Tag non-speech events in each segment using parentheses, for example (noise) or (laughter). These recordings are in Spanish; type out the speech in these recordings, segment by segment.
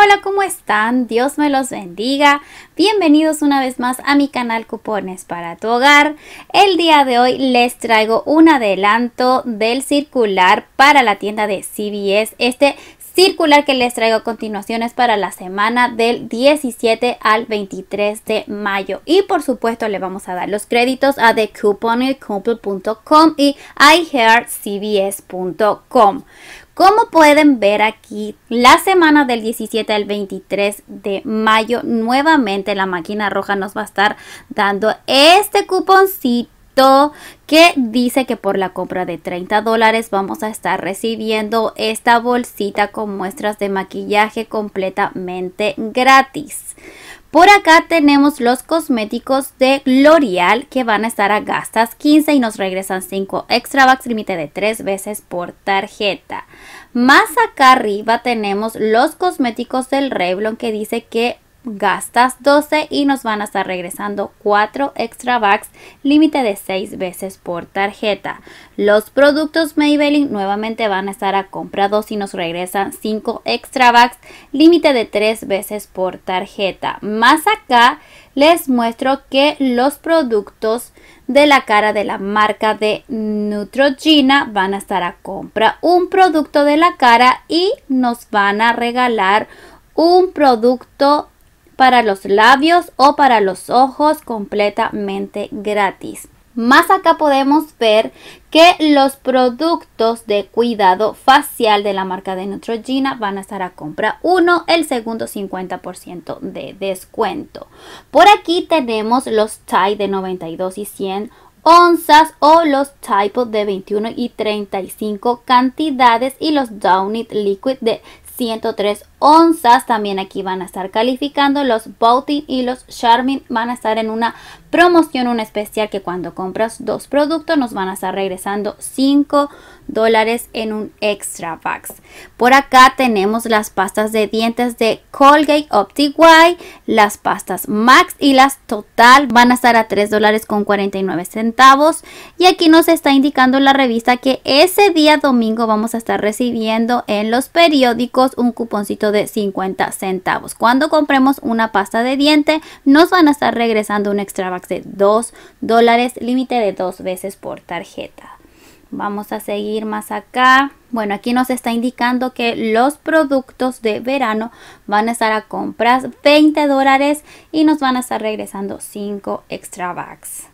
Hola, ¿cómo están? Dios me los bendiga. Bienvenidos una vez más a mi canal Cupones para tu hogar. El día de hoy les traigo un adelanto del circular para la tienda de CBS. Este circular que les traigo a continuación es para la semana del 17 al 23 de mayo y por supuesto le vamos a dar los créditos a TheCouponCouple.com y iHeartCBS.com como pueden ver aquí, la semana del 17 al 23 de mayo, nuevamente la máquina roja nos va a estar dando este cuponcito que dice que por la compra de 30 dólares vamos a estar recibiendo esta bolsita con muestras de maquillaje completamente gratis. Por acá tenemos los cosméticos de L'Oreal que van a estar a gastas 15 y nos regresan 5 extra bucks, límite de 3 veces por tarjeta. Más acá arriba tenemos los cosméticos del Revlon que dice que gastas 12 y nos van a estar regresando 4 extra bucks, límite de 6 veces por tarjeta. Los productos Maybelline nuevamente van a estar a compra 2 y nos regresan 5 extra bucks, límite de 3 veces por tarjeta. Más acá les muestro que los productos de la cara de la marca de Neutrogena van a estar a compra un producto de la cara y nos van a regalar un producto para los labios o para los ojos completamente gratis. Más acá podemos ver que los productos de cuidado facial de la marca de Neutrogena van a estar a compra 1, el segundo 50% de descuento. Por aquí tenemos los Tide de 92 y 100 onzas o los Typo de 21 y 35 cantidades y los Downit Liquid de 103 onzas onzas. También aquí van a estar calificando. Los Boutin y los Charmin van a estar en una promoción, un especial que cuando compras dos productos nos van a estar regresando 5 dólares en un extra packs. Por acá tenemos las pastas de dientes de Colgate OptiWhite, las pastas Max y las Total van a estar a 3 dólares con 49 centavos. Y aquí nos está indicando la revista que ese día domingo vamos a estar recibiendo en los periódicos un cuponcito de 50 centavos. Cuando compremos una pasta de diente, nos van a estar regresando un extra bucks de 2 dólares, límite de dos veces por tarjeta. Vamos a seguir más acá. Bueno, aquí nos está indicando que los productos de verano van a estar a compras 20 dólares y nos van a estar regresando 5 extra bucks.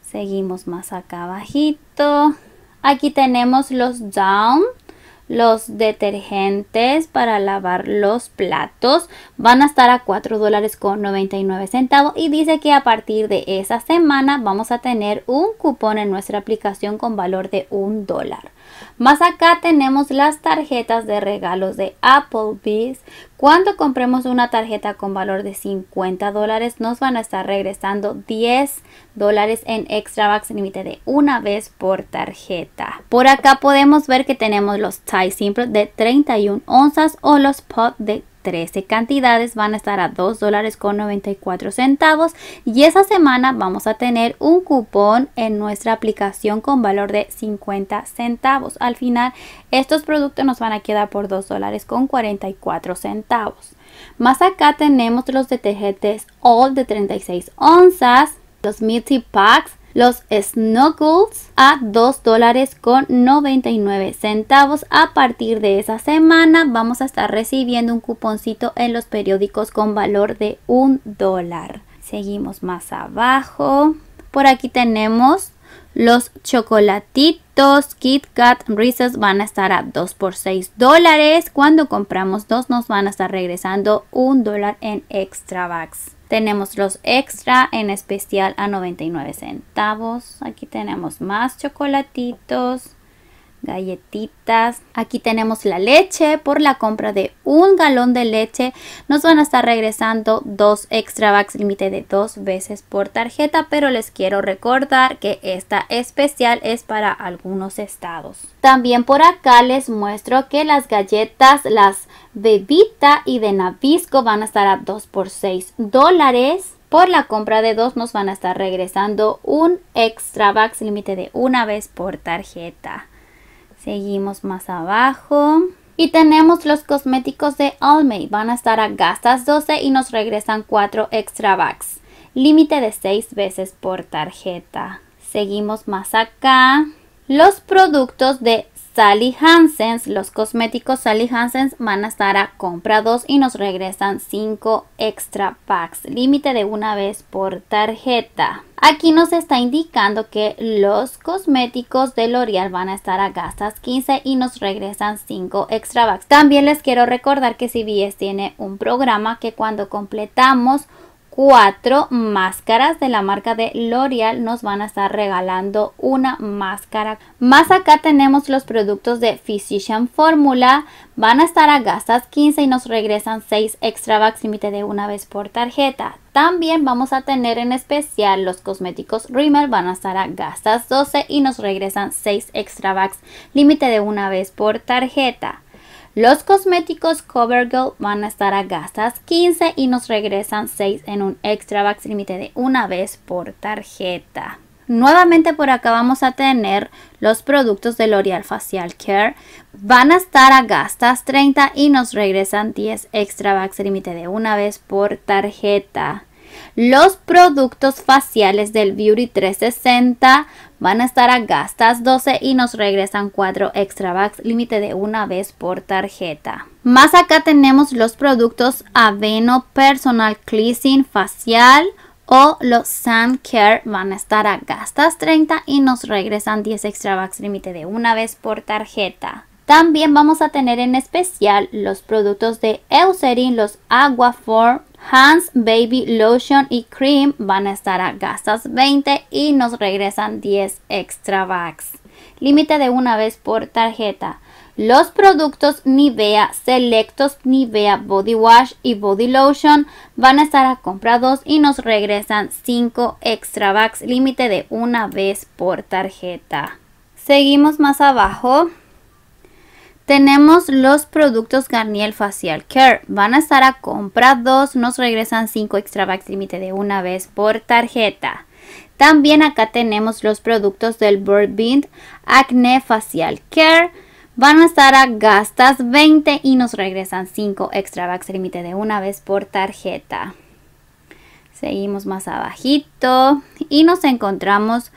Seguimos más acá bajito Aquí tenemos los down los detergentes para lavar los platos van a estar a $4.99 dólares con centavos y dice que a partir de esa semana vamos a tener un cupón en nuestra aplicación con valor de un dólar. Más acá tenemos las tarjetas de regalos de Applebee's. Cuando compremos una tarjeta con valor de 50 dólares, nos van a estar regresando 10 dólares en extra bucks límite de una vez por tarjeta. Por acá podemos ver que tenemos los tie simple de 31 onzas o los pot de 13 cantidades van a estar a dos dólares con 94 centavos y esa semana vamos a tener un cupón en nuestra aplicación con valor de 50 centavos al final estos productos nos van a quedar por dos dólares con 44 centavos más acá tenemos los detergentes all de 36 onzas los multi packs los snuggles a 2 dólares con 99 centavos. A partir de esa semana vamos a estar recibiendo un cuponcito en los periódicos con valor de 1 dólar. Seguimos más abajo. Por aquí tenemos los chocolatitos Kit Kat Reese's van a estar a 2 por 6 dólares. Cuando compramos dos nos van a estar regresando un dólar en extra bags. Tenemos los extra en especial a 99 centavos. Aquí tenemos más chocolatitos galletitas. Aquí tenemos la leche. Por la compra de un galón de leche nos van a estar regresando dos extra bags límite de dos veces por tarjeta. Pero les quiero recordar que esta especial es para algunos estados. También por acá les muestro que las galletas, las bebita y de Nabisco van a estar a 2 por 6 dólares. Por la compra de dos nos van a estar regresando un extra bags límite de una vez por tarjeta. Seguimos más abajo. Y tenemos los cosméticos de Almay. Van a estar a gastas 12 y nos regresan 4 extra bags. Límite de 6 veces por tarjeta. Seguimos más acá. Los productos de Sally Hansens, los cosméticos Sally Hansens van a estar a compra 2 y nos regresan 5 extra packs, límite de una vez por tarjeta. Aquí nos está indicando que los cosméticos de L'Oreal van a estar a gastas 15 y nos regresan 5 extra packs. También les quiero recordar que CBS tiene un programa que cuando completamos cuatro máscaras de la marca de L'Oreal nos van a estar regalando una máscara. Más acá tenemos los productos de Physician Formula. Van a estar a gastas 15 y nos regresan 6 extra bags límite de una vez por tarjeta. También vamos a tener en especial los cosméticos Rimmel, van a estar a gastas 12 y nos regresan 6 extra bags límite de una vez por tarjeta. Los cosméticos CoverGirl van a estar a gastas 15 y nos regresan 6 en un extra Vax límite de una vez por tarjeta. Nuevamente por acá vamos a tener los productos de L'Oreal Facial Care. Van a estar a gastas 30 y nos regresan 10 extra Vax límite de una vez por tarjeta. Los productos faciales del Beauty 360 van a estar a gastas 12 y nos regresan 4 extra bucks, límite de una vez por tarjeta. Más acá tenemos los productos Aveno Personal Cleansing Facial o los Sun Care van a estar a gastas 30 y nos regresan 10 extra bucks, límite de una vez por tarjeta. También vamos a tener en especial los productos de Eucerin, los Aquaform Hans Baby Lotion y Cream van a estar a gastas 20 y nos regresan 10 extra bags. Límite de una vez por tarjeta. Los productos Nivea Selectos, Nivea Body Wash y Body Lotion van a estar a compra 2 y nos regresan 5 extra bags límite de una vez por tarjeta. Seguimos más abajo. Tenemos los productos Garnier Facial Care. Van a estar a compra 2, nos regresan 5 extra back límite de una vez por tarjeta. También acá tenemos los productos del Bird Acne Facial Care. Van a estar a gastas 20 y nos regresan 5 extra back límite de una vez por tarjeta. Seguimos más abajito y nos encontramos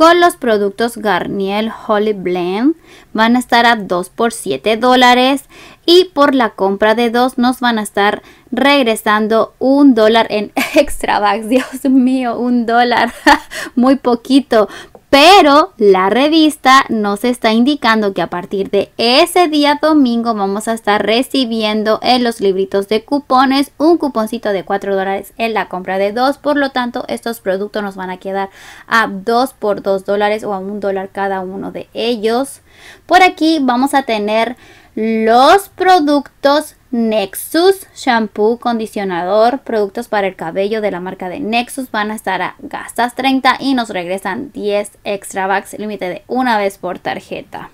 con los productos Garnier Holy Blend van a estar a 2 por 7 dólares y por la compra de dos nos van a estar regresando un dólar en (laughs) extra bags. Dios mío, un dólar, (laughs) muy poquito pero la revista nos está indicando que a partir de ese día domingo vamos a estar recibiendo en los libritos de cupones un cuponcito de 4 dólares en la compra de 2. Por lo tanto, estos productos nos van a quedar a 2 por 2 dólares o a 1 dólar cada uno de ellos. Por aquí vamos a tener los productos Nexus, shampoo, condicionador, productos para el cabello de la marca de Nexus van a estar a gastas 30 y nos regresan 10 extra bucks, límite de una vez por tarjeta.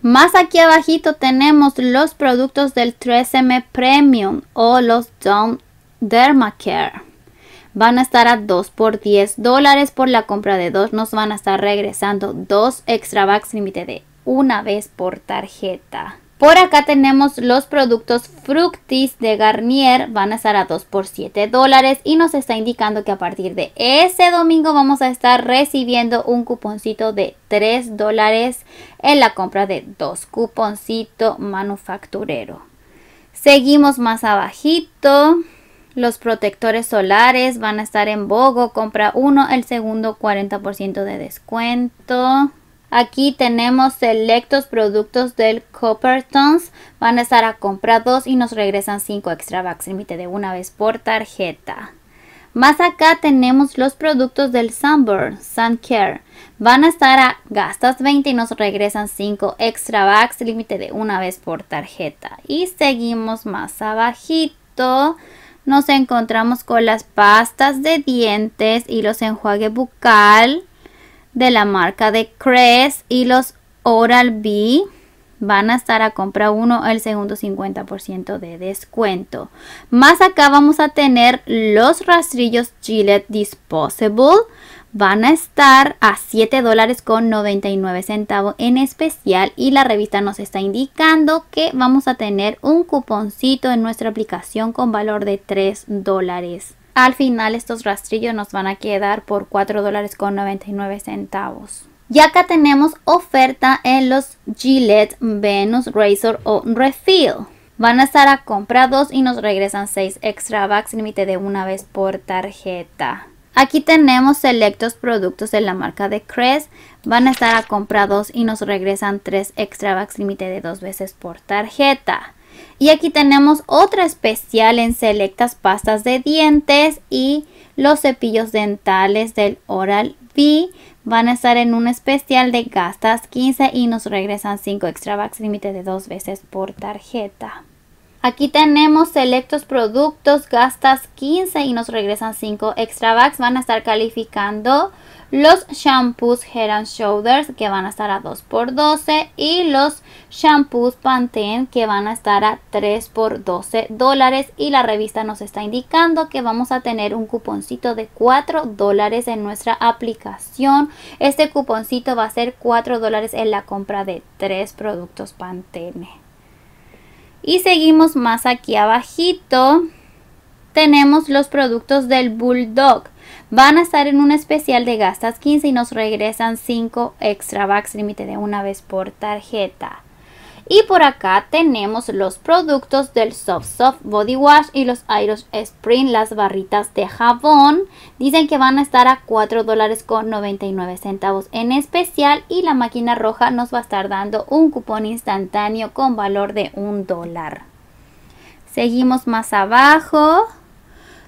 Más aquí abajito tenemos los productos del 3M Premium o los John Dermacare. Van a estar a 2 por 10 dólares por la compra de dos Nos van a estar regresando 2 extra bucks límite de una vez por tarjeta. Por acá tenemos los productos Fructis de Garnier, van a estar a 2 por 7 dólares y nos está indicando que a partir de ese domingo vamos a estar recibiendo un cuponcito de 3 dólares en la compra de dos cuponcito manufacturero. Seguimos más abajito. Los protectores solares van a estar en Bogo, compra uno, el segundo 40% de descuento. Aquí tenemos selectos productos del Coppertons. Van a estar a comprar 2 y nos regresan 5 extra bucks. Límite de una vez por tarjeta. Más acá tenemos los productos del Sunburn, Sun Care. Van a estar a gastas 20 y nos regresan 5 extra bucks, límite de una vez por tarjeta. Y seguimos más abajito. Nos encontramos con las pastas de dientes y los enjuague bucal de la marca de Crest y los Oral B van a estar a compra uno el segundo 50% de descuento. Más acá vamos a tener los rastrillos Gillette Disposable. Van a estar a 7 dólares con 99 centavos en especial y la revista nos está indicando que vamos a tener un cuponcito en nuestra aplicación con valor de 3 dólares al final estos rastrillos nos van a quedar por $4.99. con centavos. Y acá tenemos oferta en los Gillette Venus Razor o Refill. Van a estar a compra 2 y nos regresan 6 extra bucks límite de una vez por tarjeta. Aquí tenemos selectos productos de la marca de Crest. Van a estar a compra 2 y nos regresan 3 extra bucks límite de dos veces por tarjeta. Y aquí tenemos otra especial en selectas pastas de dientes y los cepillos dentales del Oral B van a estar en un especial de gastas 15 y nos regresan 5 extra bucks límite de dos veces por tarjeta. Aquí tenemos selectos productos gastas 15 y nos regresan 5 extra bucks. Van a estar calificando los shampoos Head and Shoulders que van a estar a 2x12 y los shampoos Pantene que van a estar a 3x12 dólares y la revista nos está indicando que vamos a tener un cuponcito de 4 dólares en nuestra aplicación. Este cuponcito va a ser 4 dólares en la compra de 3 productos Pantene. Y seguimos más aquí abajito tenemos los productos del Bulldog. Van a estar en un especial de gastas 15 y nos regresan 5 extra bags límite de una vez por tarjeta. Y por acá tenemos los productos del Soft Soft Body Wash y los Irish Spring, las barritas de jabón. Dicen que van a estar a 4 dólares con 99 centavos en especial y la máquina roja nos va a estar dando un cupón instantáneo con valor de un dólar. Seguimos más abajo.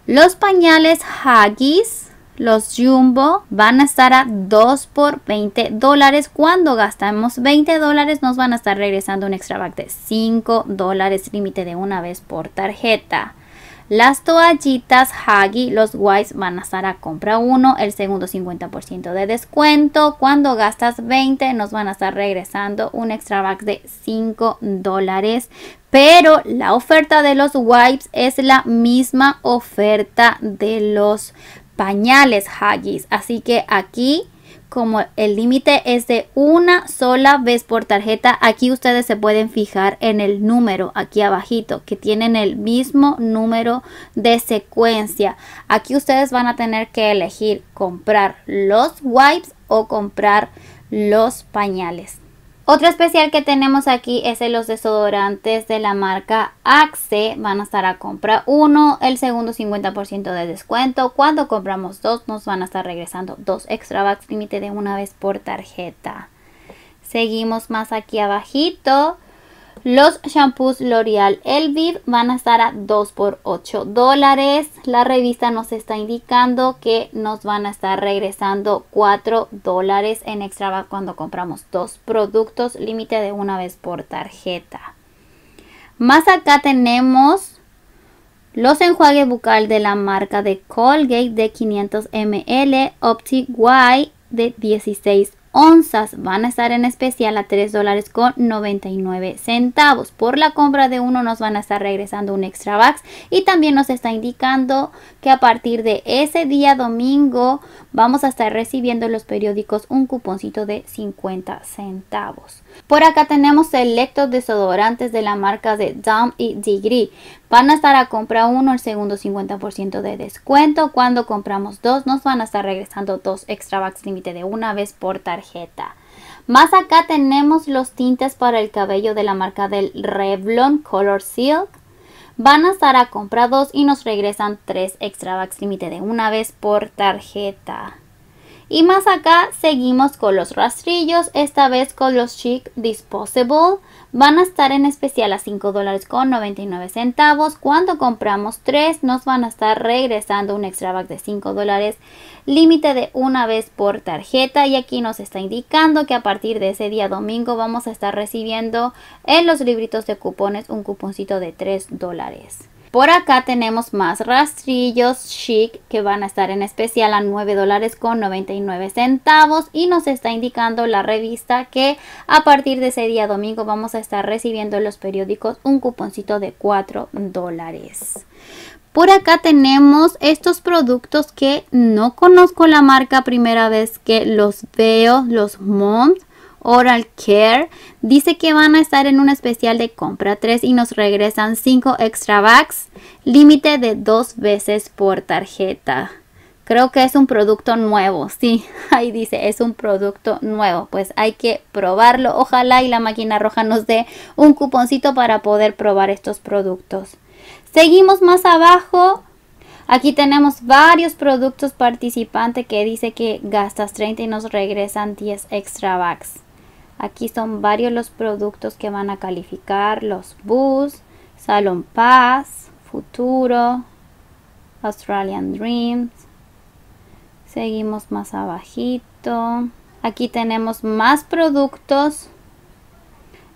Los pañales Haggis, los Jumbo, van a estar a 2 por 20 dólares. Cuando gastamos 20 dólares nos van a estar regresando un extra back de 5 dólares límite de una vez por tarjeta. Las toallitas Hagi, los Wipes van a estar a compra 1, el segundo 50% de descuento. Cuando gastas 20 nos van a estar regresando un extra bag de 5 dólares. Pero la oferta de los wipes es la misma oferta de los pañales Haggis. Así que aquí como el límite es de una sola vez por tarjeta, aquí ustedes se pueden fijar en el número aquí abajito que tienen el mismo número de secuencia. Aquí ustedes van a tener que elegir comprar los wipes o comprar los pañales. Otro especial que tenemos aquí es de los desodorantes de la marca Axe. Van a estar a compra uno, el segundo 50% de descuento. Cuando compramos dos nos van a estar regresando dos extra bags límite de una vez por tarjeta. Seguimos más aquí abajito. Los shampoos L'Oreal Elvive van a estar a 2 por 8 dólares. La revista nos está indicando que nos van a estar regresando 4 dólares en extra cuando compramos dos productos, límite de una vez por tarjeta. Más acá tenemos los enjuagues bucal de la marca de Colgate de 500 ml, opti Y de 16 onzas van a estar en especial a 3 dólares con 99 centavos. Por la compra de uno nos van a estar regresando un extra vax y también nos está indicando que a partir de ese día domingo vamos a estar recibiendo en los periódicos un cuponcito de 50 centavos. Por acá tenemos selectos desodorantes de la marca de Down y Degree van a estar a compra uno el segundo 50% de descuento. Cuando compramos dos nos van a estar regresando dos extra bucks límite de una vez por tarjeta. Más acá tenemos los tintes para el cabello de la marca del Revlon Color Silk. Van a estar a compra dos y nos regresan tres extra bucks límite de una vez por tarjeta. Y más acá seguimos con los rastrillos, esta vez con los Chic Disposable. Van a estar en especial a $5.99, dólares con centavos. Cuando compramos 3 nos van a estar regresando un extra bag de 5 dólares. Límite de una vez por tarjeta. Y aquí nos está indicando que a partir de ese día domingo vamos a estar recibiendo en los libritos de cupones un cuponcito de 3 dólares. Por acá tenemos más rastrillos chic que van a estar en especial a 9 dólares con 99 centavos y nos está indicando la revista que a partir de ese día domingo vamos a estar recibiendo en los periódicos un cuponcito de 4 dólares. Por acá tenemos estos productos que no conozco la marca primera vez que los veo, los Moms Oral Care. Dice que van a estar en un especial de compra 3 y nos regresan 5 extra bags, límite de 2 veces por tarjeta. Creo que es un producto nuevo, sí, (laughs) ahí dice, es un producto nuevo, pues hay que probarlo, ojalá y la máquina roja nos dé un cuponcito para poder probar estos productos. Seguimos más abajo, aquí tenemos varios productos participantes que dice que gastas 30 y nos regresan 10 extra bags. Aquí son varios los productos que van a calificar, los Bus, Salon Pass, Futuro, Australian Dreams. Seguimos más abajito. Aquí tenemos más productos.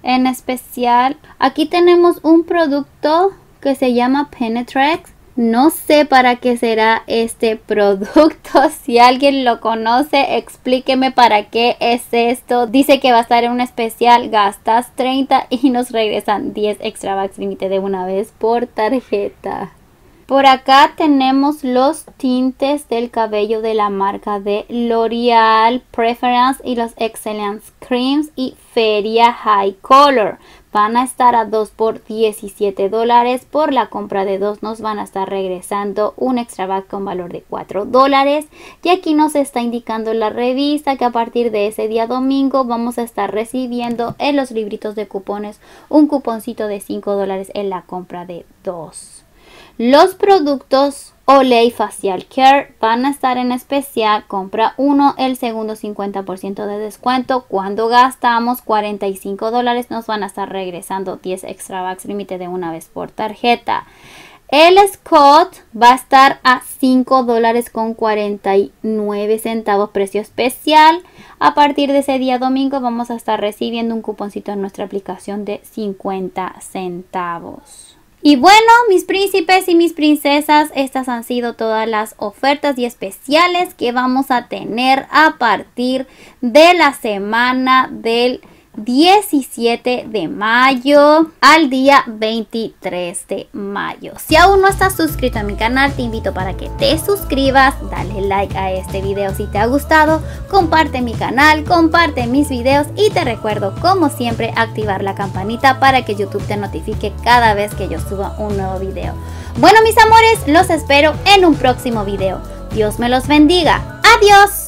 En especial, aquí tenemos un producto que se llama Penetrax. No sé para qué será este producto. (laughs) Si alguien lo conoce, explíqueme para qué es esto. Dice que va a estar en un especial, gastas 30 (laughs) y nos regresan 10 extra bucks límite de una vez por tarjeta. Por acá tenemos los tintes del cabello de la marca de L'Oreal Preference y los Excellence Creams y Feria High Color van a estar a 2 por 17 dólares. Por la compra de 2 nos van a estar regresando un extra bag con valor de 4 dólares. Y aquí nos está indicando la revista que a partir de ese día domingo vamos a estar recibiendo en los libritos de cupones un cuponcito de 5 dólares en la compra de 2. Los productos Olay Facial Care van a estar en especial, compra uno, el segundo 50% de descuento. Cuando gastamos 45 dólares nos van a estar regresando 10 extra bucks límite de una vez por tarjeta. El Scott va a estar a 5 dólares con 49 centavos precio especial. A partir de ese día domingo vamos a estar recibiendo un cuponcito en nuestra aplicación de 50 centavos. Y bueno, mis príncipes y mis princesas, estas han sido todas las ofertas y especiales que vamos a tener a partir de la semana del 17 de mayo al día 23 de mayo. Si aún no estás suscrito a mi canal, te invito para que te suscribas, dale like a este video si te ha gustado, comparte mi canal, comparte mis videos y te recuerdo como siempre activar la campanita para que YouTube te notifique cada vez que yo suba un nuevo video. Bueno mis amores, los espero en un próximo video. Dios me los bendiga. Adiós.